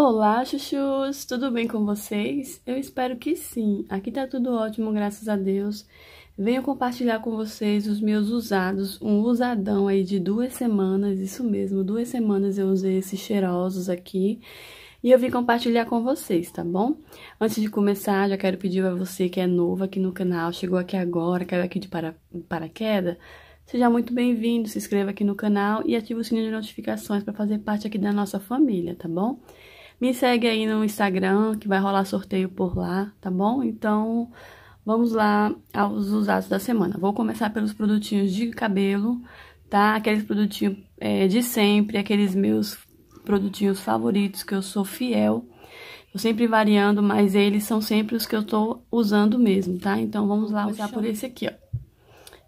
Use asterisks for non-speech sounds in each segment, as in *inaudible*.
Olá, chuchus! Tudo bem com vocês? Eu espero que sim. Aqui tá tudo ótimo, graças a Deus. Venho compartilhar com vocês os meus usados, um usadão aí de duas semanas, isso mesmo, duas semanas eu usei esses cheirosos aqui. E eu vim compartilhar com vocês, tá bom? Antes de começar, já quero pedir a você que é novo aqui no canal, chegou aqui agora, caiu aqui de para, paraquedas, Seja muito bem-vindo, se inscreva aqui no canal e ative o sininho de notificações para fazer parte aqui da nossa família, tá bom? Me segue aí no Instagram, que vai rolar sorteio por lá, tá bom? Então, vamos lá aos usados da semana. Vou começar pelos produtinhos de cabelo, tá? Aqueles produtinhos é, de sempre, aqueles meus produtinhos favoritos que eu sou fiel. Tô sempre variando, mas eles são sempre os que eu tô usando mesmo, tá? Então, vamos lá usar por esse aqui, ó.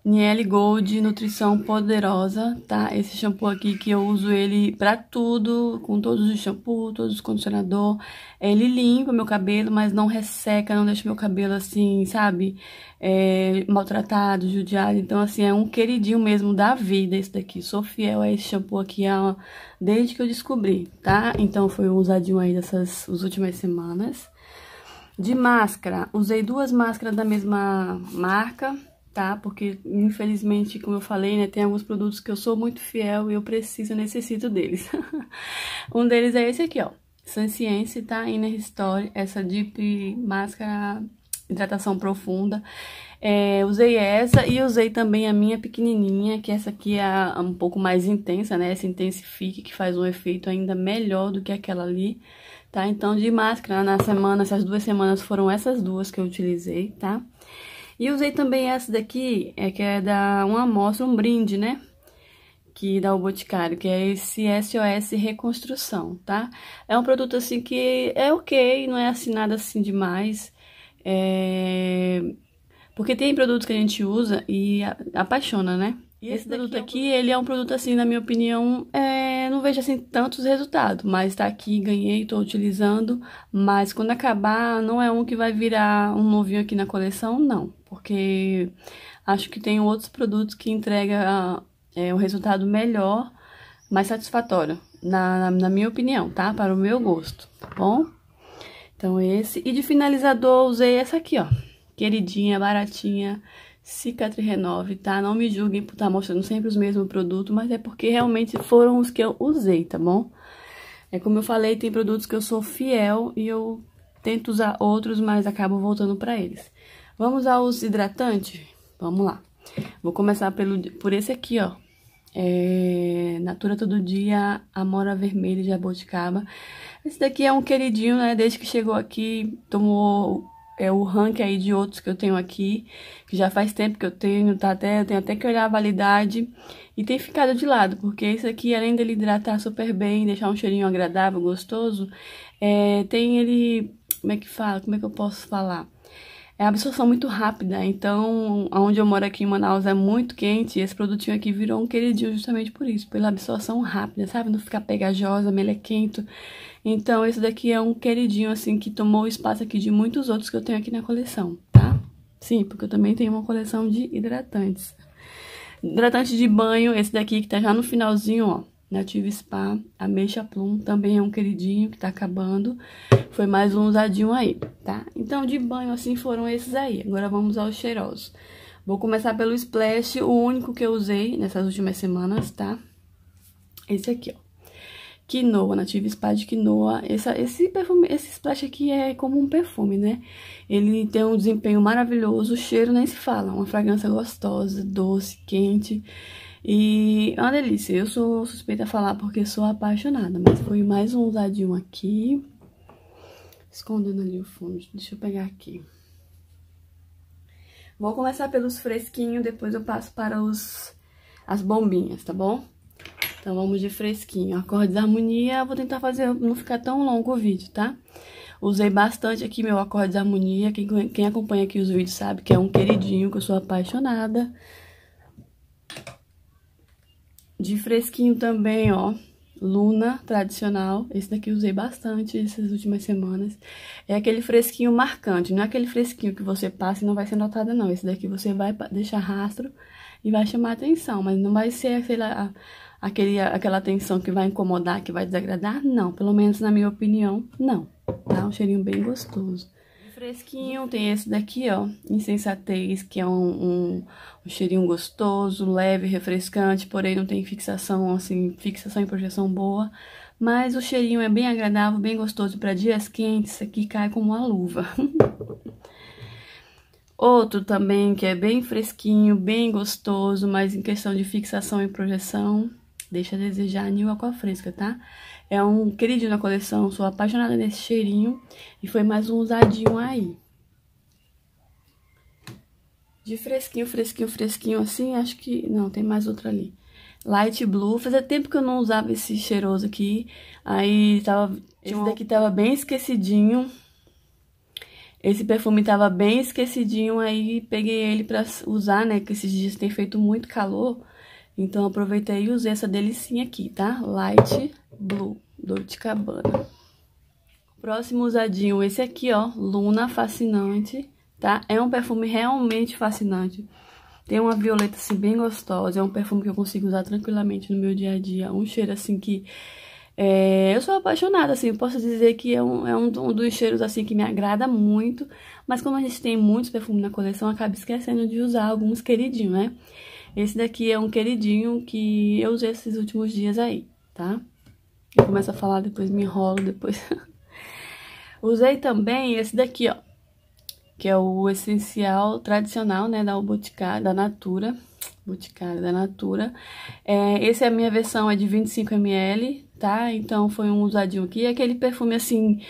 Niele Gold Nutrição Poderosa, tá? Esse shampoo aqui que eu uso ele pra tudo, com todos os shampoos, todos os condicionador. É, ele limpa meu cabelo, mas não resseca, não deixa meu cabelo assim, sabe? É, maltratado, judiado. Então, assim, é um queridinho mesmo da vida esse daqui. Sou fiel a esse shampoo aqui ó, desde que eu descobri, tá? Então, foi um usadinho aí dessas as últimas semanas. De máscara, usei duas máscaras da mesma marca, tá? Porque, infelizmente, como eu falei, né, tem alguns produtos que eu sou muito fiel e eu preciso, eu necessito deles. *laughs* um deles é esse aqui, ó. Sanciense, tá? Inner Story, essa Deep Máscara Hidratação Profunda. É, usei essa e usei também a minha pequenininha, que essa aqui é um pouco mais intensa, né? Essa Intensifique, que faz um efeito ainda melhor do que aquela ali, tá? Então, de máscara, na semana, essas duas semanas foram essas duas que eu utilizei, tá? Tá? E usei também essa daqui, é que é da uma amostra, um brinde, né? que dá o Boticário, que é esse SOS Reconstrução, tá? É um produto, assim, que é ok, não é assim nada assim demais, é... porque tem produto que a gente usa e apaixona, né? E esse, esse produto é um... aqui, ele é um produto, assim, na minha opinião, é... não vejo, assim, tantos resultados, mas tá aqui, ganhei, tô utilizando, mas quando acabar, não é um que vai virar um novinho aqui na coleção, não porque acho que tem outros produtos que entrega é, um resultado melhor, mais satisfatório, na, na minha opinião, tá? Para o meu gosto, tá bom? Então esse, e de finalizador usei essa aqui, ó, queridinha, baratinha, Cicatri Renove, tá? Não me julguem por estar tá mostrando sempre os mesmos produtos, mas é porque realmente foram os que eu usei, tá bom? É como eu falei, tem produtos que eu sou fiel e eu tento usar outros, mas acabo voltando para eles. Vamos aos hidratantes? Vamos lá. Vou começar pelo, por esse aqui, ó. É, Natura Todo Dia, Amora Vermelha de Aboticaba. Esse daqui é um queridinho, né? Desde que chegou aqui, tomou é, o ranking aí de outros que eu tenho aqui. Que já faz tempo que eu tenho, tá até, eu tenho até que olhar a validade. E tem ficado de lado, porque esse aqui, além dele hidratar super bem, deixar um cheirinho agradável, gostoso, é, tem ele... Como é que fala? Como é que eu posso falar? é a absorção muito rápida. Então, onde eu moro aqui em Manaus é muito quente e esse produtinho aqui virou um queridinho justamente por isso, pela absorção rápida, sabe? Não ficar pegajosa, melequento. Então, esse daqui é um queridinho, assim, que tomou espaço aqui de muitos outros que eu tenho aqui na coleção, tá? Sim, porque eu também tenho uma coleção de hidratantes. Hidratante de banho, esse daqui que tá já no finalzinho, ó. Native Spa, Ameixa Plum, também é um queridinho que tá acabando. Foi mais um usadinho aí, tá? Então, de banho, assim, foram esses aí. Agora vamos aos cheirosos. Vou começar pelo Splash, o único que eu usei nessas últimas semanas, tá? Esse aqui, ó. Quinoa, Native Spa de Quinoa. Esse, esse, perfume, esse splash aqui é como um perfume, né? Ele tem um desempenho maravilhoso, o cheiro nem se fala. Uma fragrância gostosa, doce, quente. E é ah, uma delícia. Eu sou suspeita a falar porque sou apaixonada, mas foi mais um usadinho aqui. Escondendo ali o fundo. Deixa eu pegar aqui. Vou começar pelos fresquinhos, depois eu passo para os as bombinhas, tá bom? Então vamos de fresquinho. Acordes harmonia, vou tentar fazer não ficar tão longo o vídeo, tá? Usei bastante aqui meu acordes harmonia. Quem, quem acompanha aqui os vídeos sabe que é um queridinho, que eu sou apaixonada. De fresquinho também, ó. Luna tradicional, esse daqui usei bastante essas últimas semanas. É aquele fresquinho marcante, não é aquele fresquinho que você passa e não vai ser notado não. Esse daqui você vai deixar rastro e vai chamar atenção, mas não vai ser aquele, aquele, aquela atenção que vai incomodar, que vai desagradar, não. Pelo menos na minha opinião, não. Tá um cheirinho bem gostoso fresquinho, tem esse daqui, ó, Insensatez, que é um, um, um cheirinho gostoso, leve, refrescante, porém não tem fixação, assim, fixação e projeção boa. Mas o cheirinho é bem agradável, bem gostoso para dias quentes, isso aqui cai como uma luva. *laughs* Outro também que é bem fresquinho, bem gostoso, mas em questão de fixação e projeção, deixa a desejar a New Aqua Fresca, tá? É um queridinho na coleção, sou apaixonada nesse cheirinho. E foi mais um usadinho aí. De fresquinho, fresquinho, fresquinho assim, acho que... Não, tem mais outro ali. Light Blue. Fazia tempo que eu não usava esse cheiroso aqui. Aí tava... Esse daqui tava bem esquecidinho. Esse perfume tava bem esquecidinho, aí peguei ele pra usar, né? Que esses dias tem feito muito calor. Então aproveitei e usei essa delicinha aqui, tá? Light Blue, Dolce Cabana. Próximo usadinho, esse aqui, ó, Luna Fascinante, tá? É um perfume realmente fascinante. Tem uma violeta, assim, bem gostosa. É um perfume que eu consigo usar tranquilamente no meu dia a dia. Um cheiro, assim, que... É, eu sou apaixonada, assim, posso dizer que é, um, é um, um, dos cheiros, assim, que me agrada muito, mas como a gente tem muitos perfumes na coleção, acaba esquecendo de usar alguns queridinhos, né? Esse daqui é um queridinho que eu usei esses últimos dias aí, tá? Eu começo a falar, depois me enrolo, depois... *laughs* Usei também esse daqui, ó. Que é o essencial tradicional, né, da Boticário, da Natura. Boticário da Natura. É, esse é a minha versão, é de 25ml, tá? Então foi um usadinho aqui. É aquele perfume, assim,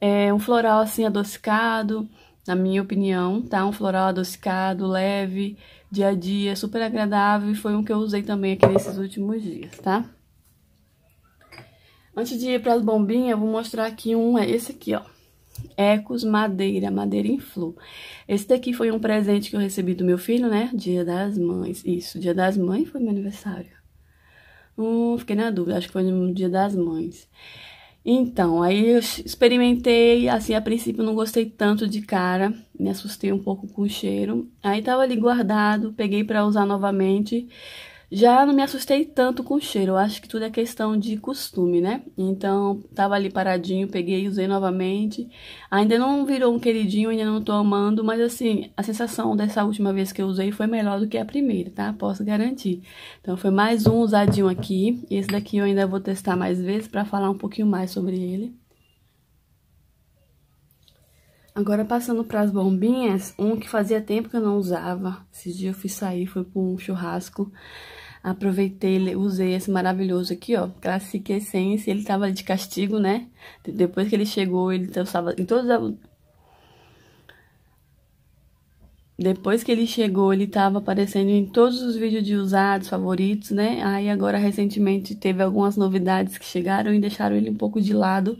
é um floral, assim, adocicado, na minha opinião, tá? Um floral adocicado, leve, dia a dia, super agradável. E foi um que eu usei também aqui nesses últimos dias, tá? Antes de ir para as bombinhas, eu vou mostrar aqui um, é esse aqui, ó. Ecos Madeira, Madeira em Flu. Esse daqui foi um presente que eu recebi do meu filho, né? Dia das Mães, isso, Dia das Mães foi meu aniversário. Hum, fiquei na dúvida, acho que foi no Dia das Mães. Então, aí eu experimentei, assim, a princípio não gostei tanto de cara, me assustei um pouco com o cheiro. Aí tava ali guardado, peguei para usar novamente, já não me assustei tanto com o cheiro, eu acho que tudo é questão de costume, né? Então, tava ali paradinho, peguei e usei novamente. Ainda não virou um queridinho, ainda não tô amando, mas assim, a sensação dessa última vez que eu usei foi melhor do que a primeira, tá? Posso garantir. Então, foi mais um usadinho aqui. Esse daqui eu ainda vou testar mais vezes pra falar um pouquinho mais sobre ele. Agora passando para as bombinhas, um que fazia tempo que eu não usava. Esse dia eu fui sair, foi para um churrasco aproveitei, usei esse maravilhoso aqui, ó, Classic Essence, ele tava de castigo, né? Depois que ele chegou, ele estava em todos a... Depois que ele chegou, ele tava aparecendo em todos os vídeos de usados, favoritos, né? Aí agora, recentemente, teve algumas novidades que chegaram e deixaram ele um pouco de lado.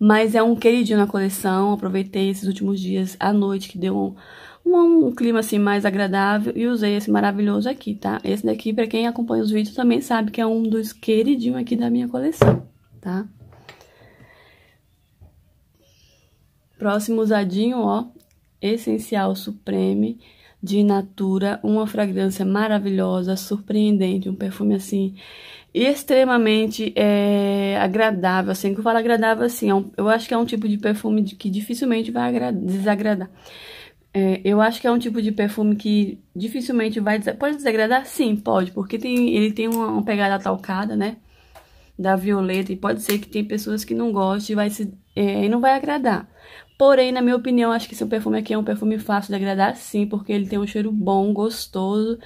Mas é um queridinho na coleção, aproveitei esses últimos dias à noite, que deu um um, um, clima assim mais agradável e usei esse maravilhoso aqui, tá? Esse daqui, pra quem acompanha os vídeos, também sabe que é um dos queridinhos aqui da minha coleção, tá? Próximo usadinho, ó, Essencial Supreme de Natura, uma fragrância maravilhosa, surpreendente, um perfume assim extremamente é, agradável, assim, que eu falo agradável assim, é um, eu acho que é um tipo de perfume de, que dificilmente vai desagradar. É, eu acho que é um tipo de perfume que dificilmente vai... Pode desagradar? Sim, pode, porque tem, ele tem uma, uma, pegada talcada, né? Da violeta, e pode ser que tem pessoas que não gostem e vai se, é, não vai agradar. Porém, na minha opinião, acho que esse perfume aqui é um perfume fácil de agradar, sim, porque ele tem um cheiro bom, gostoso,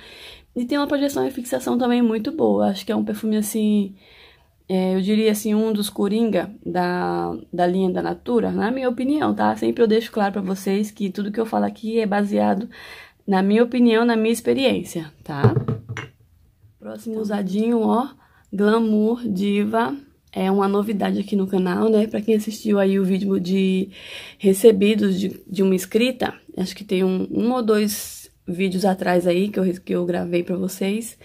e tem uma projeção e fixação também muito boa. Acho que é um perfume, assim, é, eu diria assim, um dos coringa da, da linha da Natura, na minha opinião, tá? Sempre eu deixo claro para vocês que tudo que eu falo aqui é baseado na minha opinião, na minha experiência, tá? Próximo tá. usadinho, ó, Glamour Diva, é uma novidade aqui no canal, né? Pra quem assistiu aí o vídeo de recebidos de, de uma inscrita, acho que tem um, um ou dois vídeos atrás aí que eu, que eu gravei pra vocês,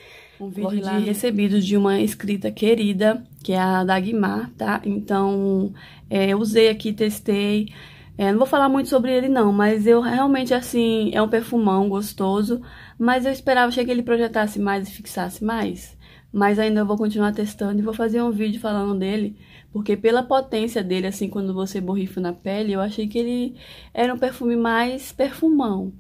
um vídeo de recebidos de uma escrita querida, que é a Dagmar, tá? Então, é, usei aqui, testei. É, não vou falar muito sobre ele não, mas eu realmente, assim, é um perfumão gostoso, mas eu esperava, achei que ele projetasse mais e fixasse mais. Mas ainda eu vou continuar testando e vou fazer um vídeo falando dele, porque pela potência dele, assim, quando você borrifa na pele, eu achei que ele era um perfume mais perfumão.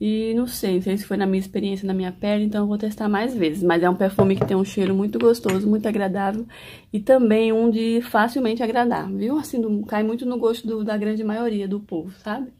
E não sei, não sei se foi na minha experiência, na minha pele, então eu vou testar mais vezes. Mas é um perfume que tem um cheiro muito gostoso, muito agradável e também um de facilmente agradar, viu? Assim, cai muito no gosto do, da grande maioria do povo, sabe?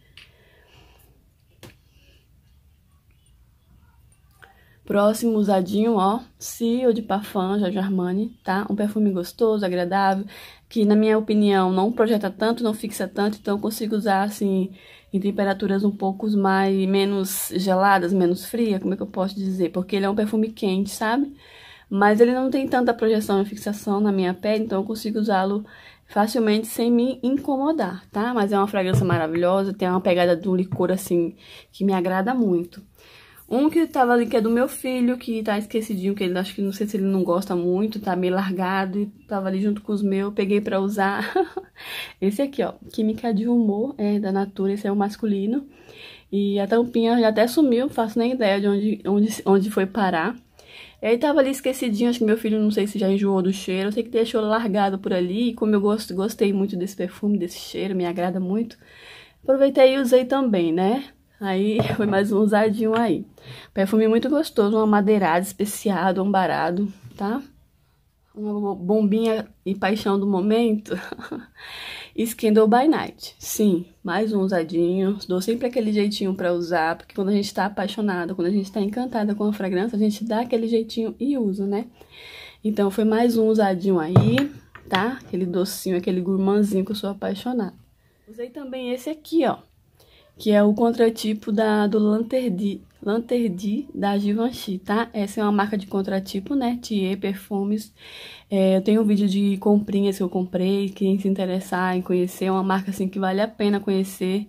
Próximo usadinho, ó, Seal de Parfum, Giorgio Armani, tá? Um perfume gostoso, agradável, que na minha opinião não projeta tanto, não fixa tanto, então eu consigo usar assim em temperaturas um pouco mais menos geladas, menos fria como é que eu posso dizer? Porque ele é um perfume quente, sabe? Mas ele não tem tanta projeção e fixação na minha pele, então eu consigo usá-lo facilmente sem me incomodar, tá? Mas é uma fragrância maravilhosa, tem uma pegada de um licor assim que me agrada muito. Um que tava ali, que é do meu filho, que tá esquecidinho, que ele acho que não sei se ele não gosta muito, tá meio largado, e tava ali junto com os meus, peguei pra usar. *laughs* esse aqui, ó, Química de Humor, é da Natura, esse é o masculino. E a tampinha já até sumiu, não faço nem ideia de onde, onde, onde foi parar. E aí tava ali esquecidinho, acho que meu filho não sei se já enjoou do cheiro, eu sei que deixou largado por ali, e como eu gosto, gostei muito desse perfume, desse cheiro, me agrada muito, aproveitei e usei também, né? Aí *laughs* foi mais um usadinho aí. Perfume muito gostoso, uma madeirada especiado, um barado, tá? Uma bombinha e paixão do momento. *laughs* Scandal by Night. Sim, mais um usadinho. Dou sempre aquele jeitinho para usar, porque quando a gente tá apaixonada, quando a gente tá encantada com a fragrância, a gente dá aquele jeitinho e usa, né? Então foi mais um usadinho aí, tá? Aquele docinho, aquele gourmandzinho que eu sou apaixonada. Usei também esse aqui, ó que é o contratipo da, do Lanterdi, Lanterdi da Givenchy, tá? Essa é uma marca de contratipo, né? Thier Perfumes. É, eu tenho um vídeo de comprinhas que eu comprei, quem se interessar em conhecer, é uma marca assim que vale a pena conhecer.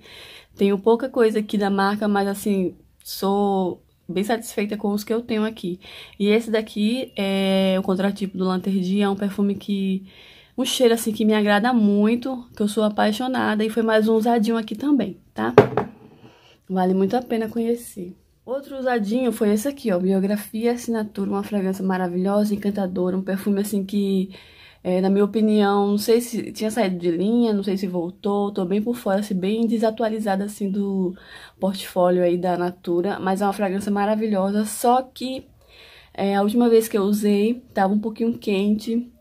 Tenho pouca coisa aqui da marca, mas assim, sou bem satisfeita com os que eu tenho aqui. E esse daqui é o contratipo do Lanterdi, é um perfume que um cheiro assim que me agrada muito, que eu sou apaixonada e foi mais um usadinho aqui também tá? Vale muito a pena conhecer. Outro usadinho foi esse aqui, ó. Biografia, assinatura, uma fragrância maravilhosa, encantadora. Um perfume, assim, que, é, na minha opinião, não sei se tinha saído de linha, não sei se voltou. Tô bem por fora, assim, bem desatualizada, assim, do portfólio aí da Natura. Mas é uma fragrância maravilhosa, só que é, a última vez que eu usei, tava um pouquinho quente.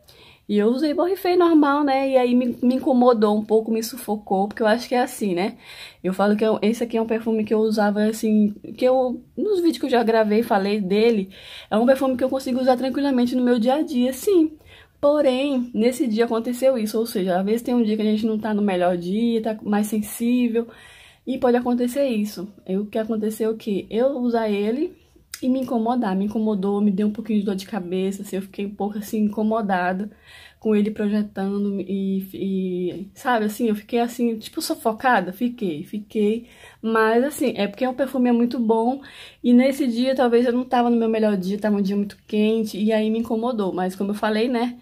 E eu usei borrifei normal, né? E aí me, me, incomodou um pouco, me sufocou, porque eu acho que é assim, né? Eu falo que eu, esse aqui é um perfume que eu usava assim, que eu nos vídeos que eu já gravei falei dele, é um perfume que eu consigo usar tranquilamente no meu dia a dia, sim. Porém, nesse dia aconteceu isso, ou seja, às vezes tem um dia que a gente não tá no melhor dia, tá mais sensível, e pode acontecer isso. E o que aconteceu é que eu usar ele e me incomodar. Me incomodou, me deu um pouquinho de dor de cabeça, assim, eu fiquei um pouco assim incomodada com ele projetando e, e sabe assim, eu fiquei assim, tipo sufocada, fiquei, fiquei, mas assim, é porque o perfume é muito bom e nesse dia talvez eu não tava no meu melhor dia, tava um dia muito quente e aí me incomodou, mas como eu falei, né?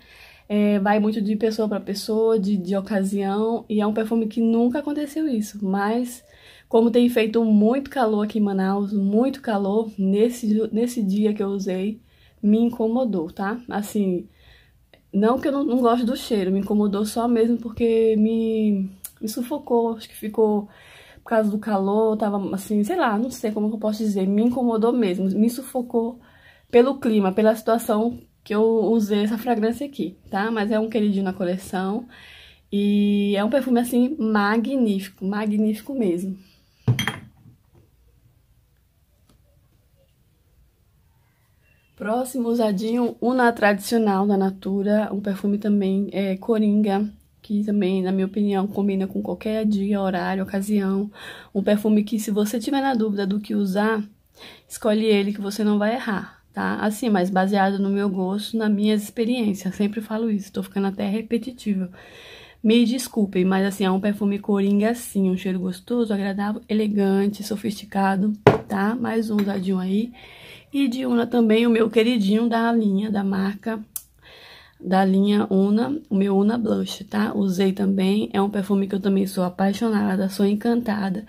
É, vai muito de pessoa para pessoa, de, de ocasião, e é um perfume que nunca aconteceu isso, mas como tem feito muito calor aqui em Manaus, muito calor, nesse, nesse dia que eu usei, me incomodou, tá? Assim, não que eu não, não gosto do cheiro, me incomodou só mesmo porque me, me sufocou, acho que ficou por causa do calor, tava assim, sei lá, não sei como eu posso dizer, me incomodou mesmo, me sufocou pelo clima, pela situação que eu usei essa fragrância aqui, tá? Mas é um queridinho na coleção e é um perfume assim magnífico, magnífico mesmo. Próximo, usadinho, Una Tradicional da Natura, um perfume também é, coringa, que também, na minha opinião, combina com qualquer dia, horário, ocasião. Um perfume que, se você tiver na dúvida do que usar, escolhe ele que você não vai errar, tá? Assim, mas baseado no meu gosto, na minha experiência, sempre falo isso, tô ficando até repetitiva. Me desculpem, mas assim, é um perfume coringa assim, um cheiro gostoso, agradável, elegante, sofisticado, tá? Mais um usadinho aí. E de Una também, o meu queridinho da linha, da marca, da linha Una, o meu Una Blush, tá? Usei também, é um perfume que eu também sou apaixonada, sou encantada.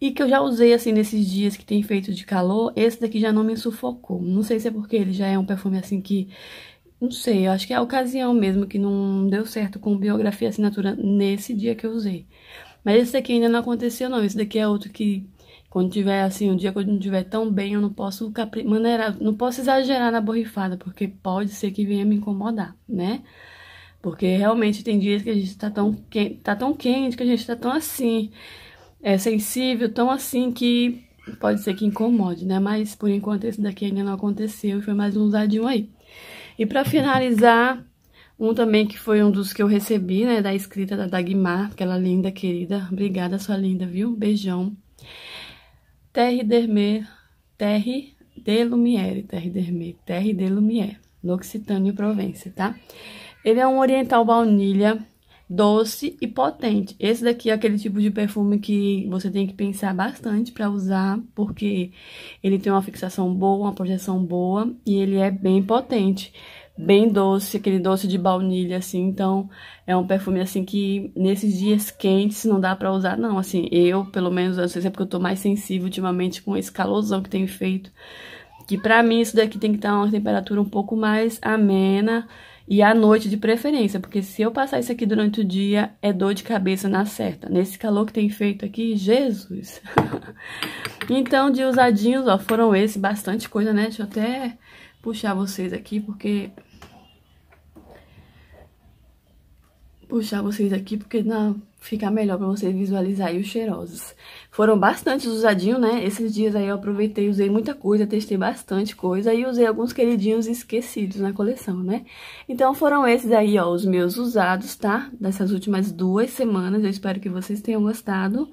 E que eu já usei, assim, nesses dias que tem feito de calor, esse daqui já não me sufocou. Não sei se é porque ele já é um perfume, assim, que não sei, eu acho que é a ocasião mesmo que não deu certo com biografia assinatura nesse dia que eu usei. Mas esse daqui ainda não aconteceu, não. Esse daqui é outro que quando tiver assim, um dia que eu não tiver tão bem, eu não posso capri... maneirar, não posso exagerar na borrifada, porque pode ser que venha me incomodar, né? Porque realmente tem dias que a gente tá tão quente, tá tão quente que a gente tá tão assim, é sensível, tão assim que pode ser que incomode, né? Mas por enquanto esse daqui ainda não aconteceu e foi mais um usadinho aí. E para finalizar, um também que foi um dos que eu recebi, né? Da escrita da Dagmar, aquela linda querida. Obrigada, sua linda, viu? Beijão. Terre d'Hermé, Terre de Lumière, Terre d'Hermé, Terre de Lumière, L'Occitânia Provence, tá? Ele é um oriental baunilha, doce e potente. Esse daqui é aquele tipo de perfume que você tem que pensar bastante para usar, porque ele tem uma fixação boa, uma projeção boa e ele é bem potente bem doce, aquele doce de baunilha, assim. Então, é um perfume, assim, que nesses dias quentes não dá para usar, não. Assim, eu, pelo menos, não sei se é porque eu tô mais sensível ultimamente com esse calorzão que tem feito. Que pra mim isso daqui tem que estar tá uma temperatura um pouco mais amena e à noite de preferência, porque se eu passar isso aqui durante o dia, é dor de cabeça na certa. Nesse calor que tem feito aqui, Jesus! *laughs* então, de usadinhos, ó, foram esses, bastante coisa, né? Deixa eu até puxar vocês aqui, porque puxar vocês aqui, porque não, fica melhor para vocês visualizarem os cheirosos. Foram bastante usadinhos, né? Esses dias aí eu aproveitei, usei muita coisa, testei bastante coisa e usei alguns queridinhos esquecidos na coleção, né? Então foram esses aí, ó, os meus usados, tá? Dessas últimas duas semanas, eu espero que vocês tenham gostado.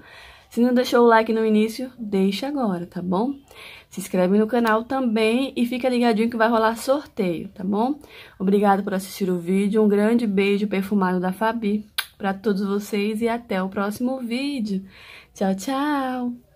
Se não deixou o like no início, deixa agora, tá bom? se inscreve no canal também e fica ligadinho que vai rolar sorteio, tá bom? Obrigada por assistir o vídeo, um grande beijo perfumado da Fabi para todos vocês e até o próximo vídeo. Tchau, tchau!